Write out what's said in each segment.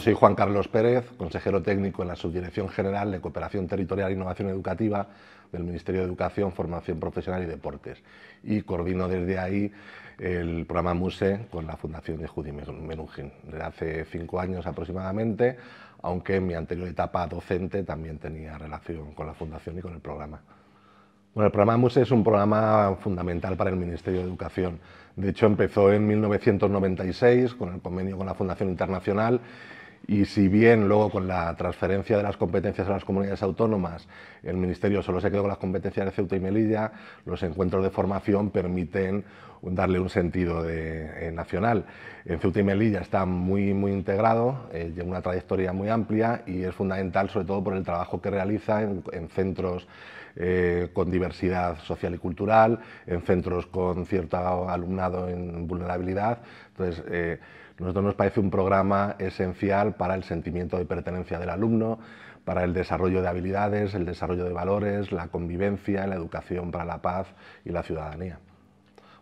soy Juan Carlos Pérez, consejero técnico en la Subdirección General de Cooperación Territorial e Innovación Educativa del Ministerio de Educación, Formación Profesional y Deportes. Y coordino desde ahí el programa MUSE con la Fundación de Judy Menugin, desde hace cinco años aproximadamente, aunque en mi anterior etapa docente también tenía relación con la Fundación y con el programa. Bueno, el programa MUSE es un programa fundamental para el Ministerio de Educación. De hecho, empezó en 1996 con el convenio con la Fundación Internacional y si bien luego con la transferencia de las competencias a las comunidades autónomas, el Ministerio solo se quedó con las competencias de Ceuta y Melilla, los encuentros de formación permiten darle un sentido de, eh, nacional. En Ceuta y Melilla está muy, muy integrado, eh, lleva una trayectoria muy amplia y es fundamental sobre todo por el trabajo que realiza en, centros eh, con diversidad social y cultural, en centros con cierto alumnado en vulnerabilidad. Entonces, nosotros nos parece un programa esencial para el sentimiento de pertenencia del alumno, para el desarrollo de habilidades, el desarrollo de valores, la convivencia, la educación para la paz y la ciudadanía.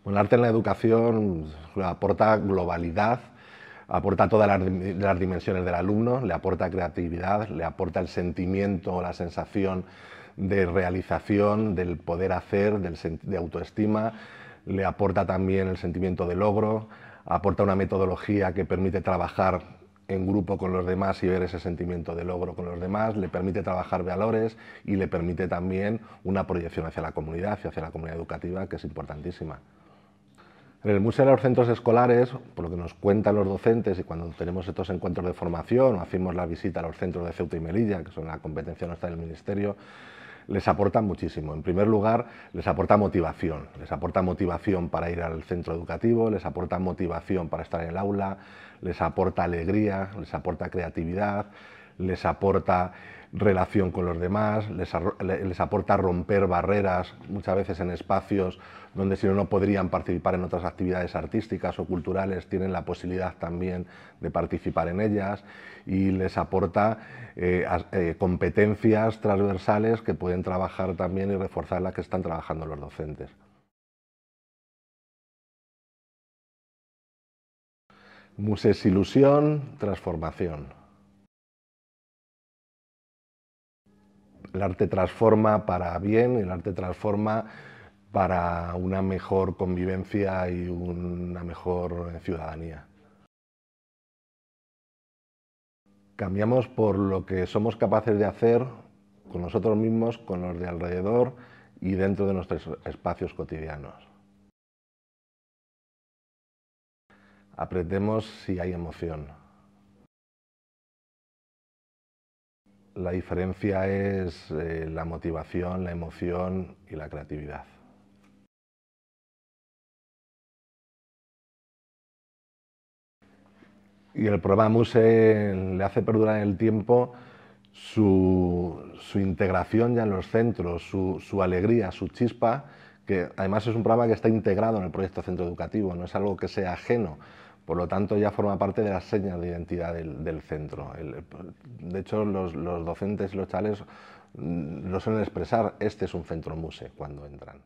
el arte en la educación aporta globalidad, aporta todas las, dimensiones del alumno, le aporta creatividad, le aporta el sentimiento, la sensación de realización, del poder hacer, de autoestima, le aporta también el sentimiento de logro, aporta una metodología que permite trabajar en grupo con los demás y ver ese sentimiento de logro con los demás, le permite trabajar valores y le permite también una proyección hacia la comunidad y hacia la comunidad educativa que es importantísima. En el Museo de los Centros Escolares, por lo que nos cuentan los docentes y cuando tenemos estos encuentros de formación o hacemos la visita a los centros de Ceuta y Melilla, que son la competencia nuestra del Ministerio, les aporta muchísimo. En primer lugar, les aporta motivación, les aporta motivación para ir al centro educativo, les aporta motivación para estar en el aula, les aporta alegría, les aporta creatividad, les aporta relación con los demás, les, aporta romper barreras, muchas veces en espacios donde si no, no podrían participar en otras actividades artísticas o culturales, tienen la posibilidad también de participar en ellas y les aporta eh, eh, competencias transversales que pueden trabajar también y reforzar las que están trabajando los docentes. Muses Ilusión, transformación. El arte transforma para bien, el arte transforma para una mejor convivencia y una mejor ciudadanía. Cambiamos por lo que somos capaces de hacer con nosotros mismos, con los de alrededor y dentro de nuestros espacios cotidianos. Aprendemos si hay emoción. La diferencia es eh, la motivación, la emoción y la creatividad. Y el programa MUSE eh, le hace perdurar en el tiempo su, integración ya en los centros, su, su, alegría, su chispa, que además es un programa que está integrado en el proyecto centro educativo, no es algo que sea ajeno por lo tanto, ya forma parte de las señas de identidad del, centro. de hecho, los, docentes y los chales mm, lo suelen expresar, este es un centro MUSE cuando entran.